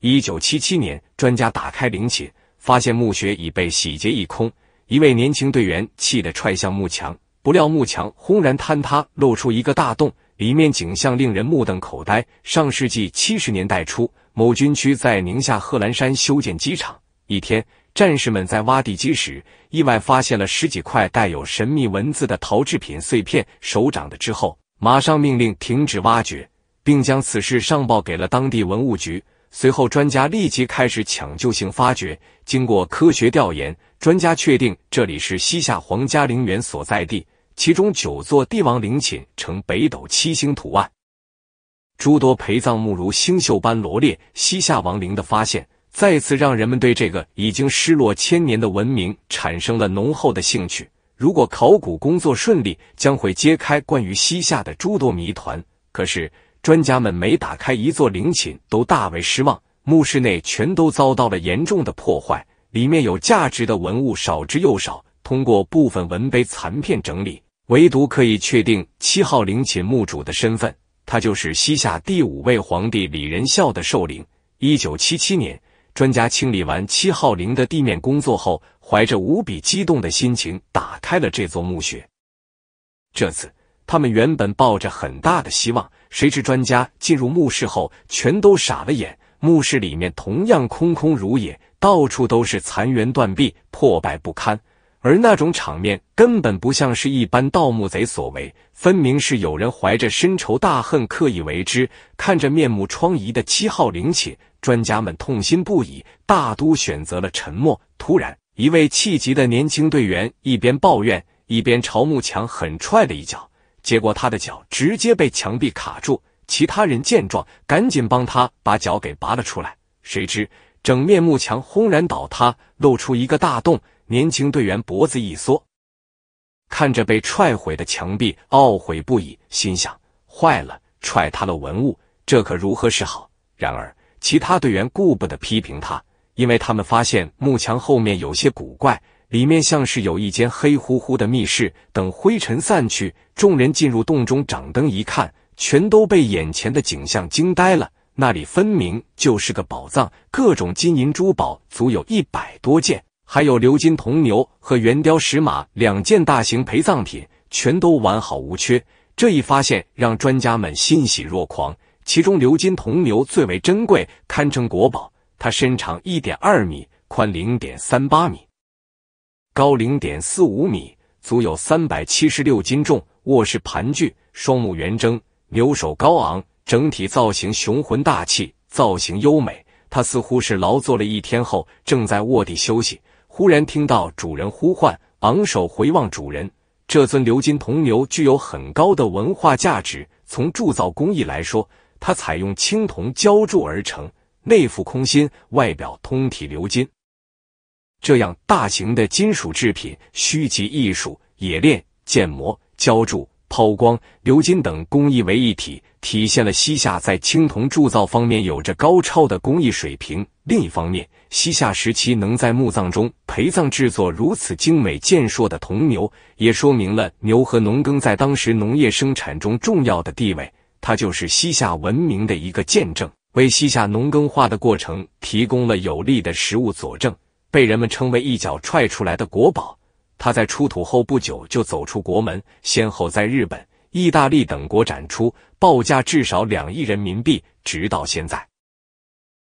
一九七七年，专家打开陵寝，发现墓穴已被洗劫一空。一位年轻队员气得踹向墓墙，不料墓墙轰然坍塌，露出一个大洞。里面景象令人目瞪口呆。上世纪七十年代初，某军区在宁夏贺兰山修建机场，一天，战士们在挖地基时，意外发现了十几块带有神秘文字的陶制品碎片。首长得知后，马上命令停止挖掘，并将此事上报给了当地文物局。随后，专家立即开始抢救性发掘。经过科学调研，专家确定这里是西夏皇家陵园所在地，其中九座帝王陵寝呈北斗七星图案，诸多陪葬墓如星宿般罗列。西夏王陵的发现，再次让人们对这个已经失落千年的文明产生了浓厚的兴趣。如果考古工作顺利，将会揭开关于西夏的诸多谜团。可是，专家们每打开一座陵寝，都大为失望。墓室内全都遭到了严重的破坏，里面有价值的文物少之又少。通过部分文碑残片整理，唯独可以确定七号陵寝墓主的身份，他就是西夏第五位皇帝李仁孝的寿陵。一九七七年，专家清理完七号陵的地面工作后，怀着无比激动的心情打开了这座墓穴。这次。他们原本抱着很大的希望，谁知专家进入墓室后，全都傻了眼。墓室里面同样空空如也，到处都是残垣断壁，破败不堪。而那种场面根本不像是一般盗墓贼所为，分明是有人怀着深仇大恨刻意为之。看着面目疮痍的七号陵寝，专家们痛心不已，大都选择了沉默。突然，一位气急的年轻队员一边抱怨，一边朝墓墙狠踹了一脚。结果他的脚直接被墙壁卡住，其他人见状赶紧帮他把脚给拔了出来。谁知整面幕墙轰然倒塌，露出一个大洞，年轻队员脖子一缩，看着被踹毁的墙壁，懊悔不已，心想：坏了，踹塌了文物，这可如何是好？然而其他队员顾不得批评他，因为他们发现幕墙后面有些古怪。里面像是有一间黑乎乎的密室。等灰尘散去，众人进入洞中，掌灯一看，全都被眼前的景象惊呆了。那里分明就是个宝藏，各种金银珠宝足有一百多件，还有鎏金铜牛和圆雕石马两件大型陪葬品，全都完好无缺。这一发现让专家们欣喜若狂。其中鎏金铜牛最为珍贵，堪称国宝。它身长一点二米，宽零点三八米。高零点四五米，足有三百七十六斤重，卧室盘踞，双目圆睁，牛首高昂，整体造型雄浑大气，造型优美。它似乎是劳作了一天后，正在卧地休息，忽然听到主人呼唤，昂首回望主人。这尊鎏金铜牛具有很高的文化价值。从铸造工艺来说，它采用青铜浇铸而成，内腹空心，外表通体鎏金。这样大型的金属制品需集艺术、冶炼、建模、浇铸、抛光、鎏金等工艺为一体，体现了西夏在青铜铸造方面有着高超的工艺水平。另一方面，西夏时期能在墓葬中陪葬制作如此精美健硕的铜牛，也说明了牛和农耕在当时农业生产中重要的地位。它就是西夏文明的一个见证，为西夏农耕化的过程提供了有力的实物佐证。被人们称为一脚踹出来的国宝，它在出土后不久就走出国门，先后在日本、意大利等国展出，报价至少两亿人民币。直到现在，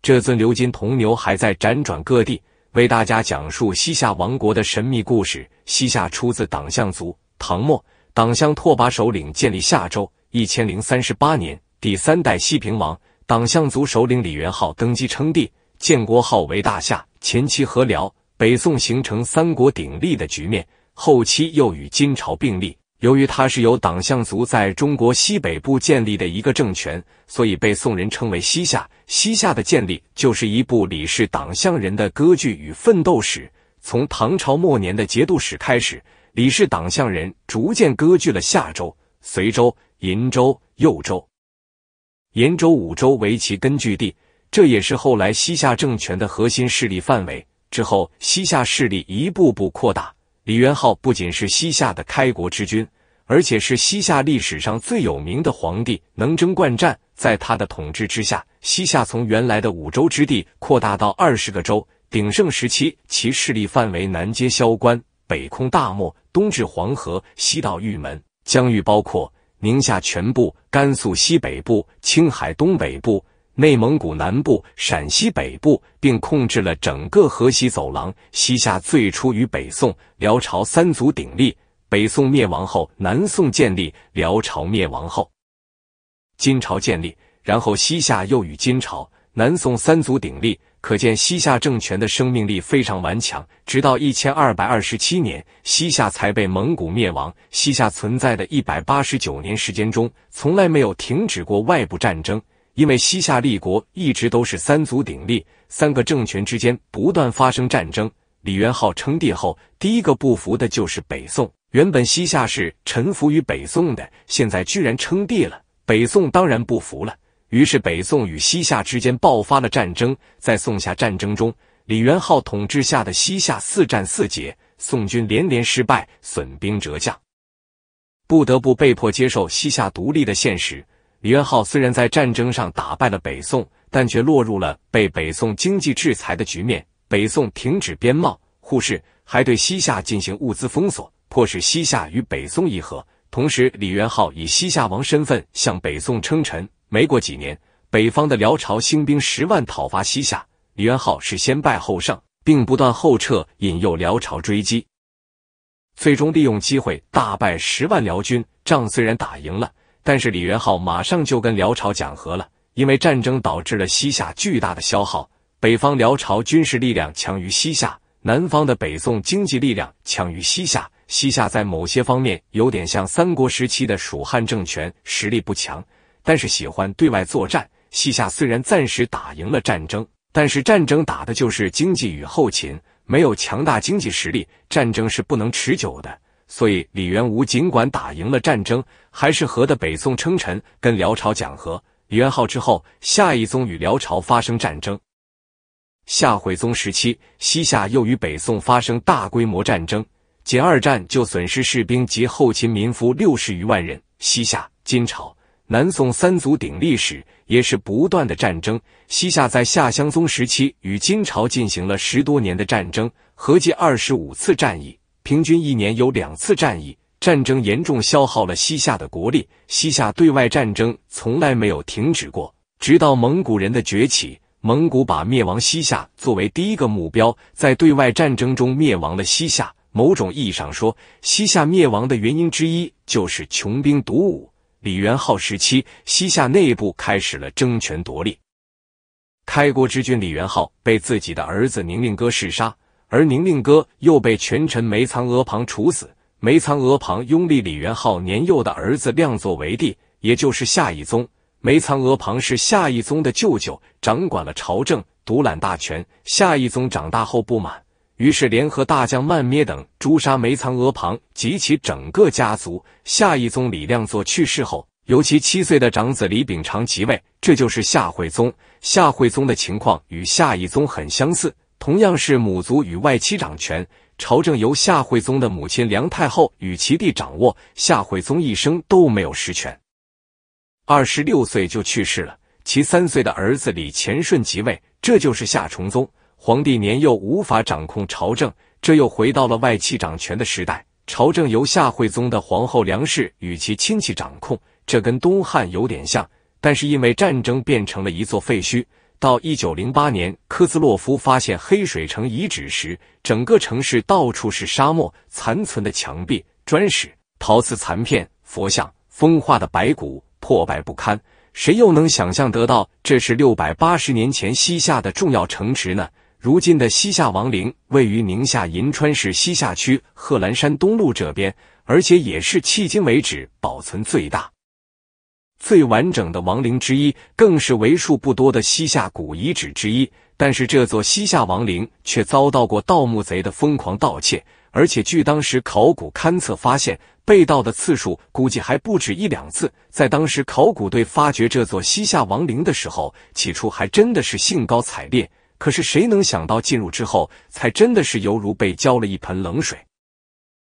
这尊鎏金铜牛还在辗转各地，为大家讲述西夏王国的神秘故事。西夏出自党项族，唐末党项拓跋首领建立夏州，一千零三十八年，第三代西平王党项族首领李元昊登基称帝，建国号为大夏。前期和辽，北宋形成三国鼎立的局面；后期又与金朝并立。由于它是由党项族在中国西北部建立的一个政权，所以被宋人称为西夏。西夏的建立就是一部李氏党项人的割据与奋斗史。从唐朝末年的节度使开始，李氏党项人逐渐割据了夏州、随州、银州、幽州、延州五州为其根据地。这也是后来西夏政权的核心势力范围。之后，西夏势力一步步扩大。李元昊不仅是西夏的开国之君，而且是西夏历史上最有名的皇帝，能征惯战。在他的统治之下，西夏从原来的五州之地扩大到二十个州。鼎盛时期，其势力范围南接萧关，北控大漠，东至黄河，西到玉门，疆域包括宁夏全部、甘肃西北部、青海东北部。内蒙古南部、陕西北部，并控制了整个河西走廊。西夏最初与北宋、辽朝三足鼎立，北宋灭亡后，南宋建立；辽朝灭亡后，金朝建立，然后西夏又与金朝、南宋三足鼎立。可见西夏政权的生命力非常顽强，直到一千二百二十七年，西夏才被蒙古灭亡。西夏存在的一百八十九年时间中，从来没有停止过外部战争。因为西夏立国一直都是三足鼎立，三个政权之间不断发生战争。李元昊称帝后，第一个不服的就是北宋。原本西夏是臣服于北宋的，现在居然称帝了，北宋当然不服了。于是北宋与西夏之间爆发了战争。在宋夏战争中，李元昊统治下的西夏四战四捷，宋军连连失败，损兵折将，不得不被迫接受西夏独立的现实。李元昊虽然在战争上打败了北宋，但却落入了被北宋经济制裁的局面。北宋停止边贸互市，还对西夏进行物资封锁，迫使西夏与北宋议和。同时，李元昊以西夏王身份向北宋称臣。没过几年，北方的辽朝兴兵十万讨伐西夏，李元昊是先败后胜，并不断后撤，引诱辽朝追击，最终利用机会大败十万辽军。仗虽然打赢了。但是李元昊马上就跟辽朝讲和了，因为战争导致了西夏巨大的消耗。北方辽朝军事力量强于西夏，南方的北宋经济力量强于西夏。西夏在某些方面有点像三国时期的蜀汉政权，实力不强，但是喜欢对外作战。西夏虽然暂时打赢了战争，但是战争打的就是经济与后勤，没有强大经济实力，战争是不能持久的。所以，李元吴尽管打赢了战争，还是和的北宋称臣，跟辽朝讲和。李元昊之后，夏一宗与辽朝发生战争。夏惠宗时期，西夏又与北宋发生大规模战争，仅二战就损失士兵及后勤民夫六十余万人。西夏、金朝、南宋三足鼎立时，也是不断的战争。西夏在夏襄宗时期与金朝进行了十多年的战争，合计二十五次战役。平均一年有两次战役，战争严重消耗了西夏的国力。西夏对外战争从来没有停止过，直到蒙古人的崛起。蒙古把灭亡西夏作为第一个目标，在对外战争中灭亡了西夏。某种意义上说，西夏灭亡的原因之一就是穷兵黩武。李元昊时期，西夏内部开始了争权夺利，开国之君李元昊被自己的儿子宁令哥弑杀。而宁令哥又被权臣梅苍娥旁处死。梅苍娥旁拥立李元昊年幼的儿子亮作为帝，也就是夏义宗。梅苍娥旁是夏义宗的舅舅，掌管了朝政，独揽大权。夏义宗长大后不满，于是联合大将曼咩等诛杀梅苍娥旁及其整个家族。夏义宗李亮作去世后，由其七岁的长子李秉常即位，这就是夏惠宗。夏惠宗的情况与夏义宗很相似。同样是母族与外戚掌权，朝政由夏惠宗的母亲梁太后与其弟掌握。夏惠宗一生都没有实权，二十六岁就去世了。其三岁的儿子李乾顺即位，这就是夏崇宗皇帝。年幼无法掌控朝政，这又回到了外戚掌权的时代。朝政由夏惠宗的皇后梁氏与其亲戚掌控，这跟东汉有点像，但是因为战争变成了一座废墟。到一九零八年，科兹洛夫发现黑水城遗址时，整个城市到处是沙漠，残存的墙壁、砖石、陶瓷残片、佛像、风化的白骨，破败不堪。谁又能想象得到，这是六百八十年前西夏的重要城池呢？如今的西夏王陵位于宁夏银川市西夏区贺兰山东路这边，而且也是迄今为止保存最大。最完整的王陵之一，更是为数不多的西夏古遗址之一。但是，这座西夏王陵却遭到过盗墓贼的疯狂盗窃，而且据当时考古勘测发现，被盗的次数估计还不止一两次。在当时考古队发掘这座西夏王陵的时候，起初还真的是兴高采烈，可是谁能想到进入之后，才真的是犹如被浇了一盆冷水。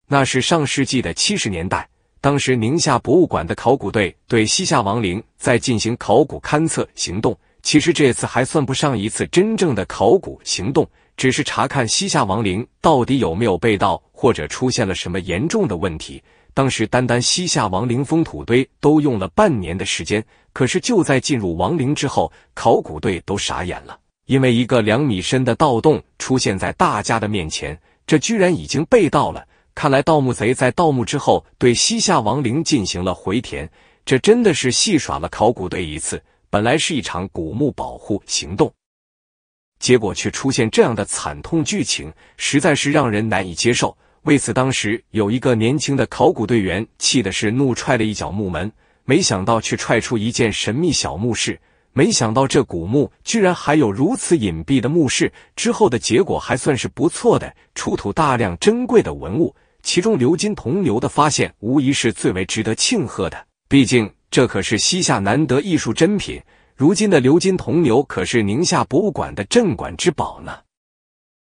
那是上世纪的七十年代。当时宁夏博物馆的考古队对西夏王陵在进行考古勘测行动，其实这次还算不上一次真正的考古行动，只是查看西夏王陵到底有没有被盗或者出现了什么严重的问题。当时单单西夏王陵封土堆都用了半年的时间，可是就在进入王陵之后，考古队都傻眼了，因为一个两米深的盗洞出现在大家的面前，这居然已经被盗了。看来盗墓贼在盗墓之后对西夏王陵进行了回填，这真的是戏耍了考古队一次。本来是一场古墓保护行动，结果却出现这样的惨痛剧情，实在是让人难以接受。为此，当时有一个年轻的考古队员气的是怒踹了一脚墓门，没想到却踹出一件神秘小墓室。没想到这古墓居然还有如此隐蔽的墓室。之后的结果还算是不错的，出土大量珍贵的文物。其中鎏金铜牛的发现无疑是最为值得庆贺的，毕竟这可是西夏难得艺术珍品。如今的鎏金铜牛可是宁夏博物馆的镇馆之宝呢。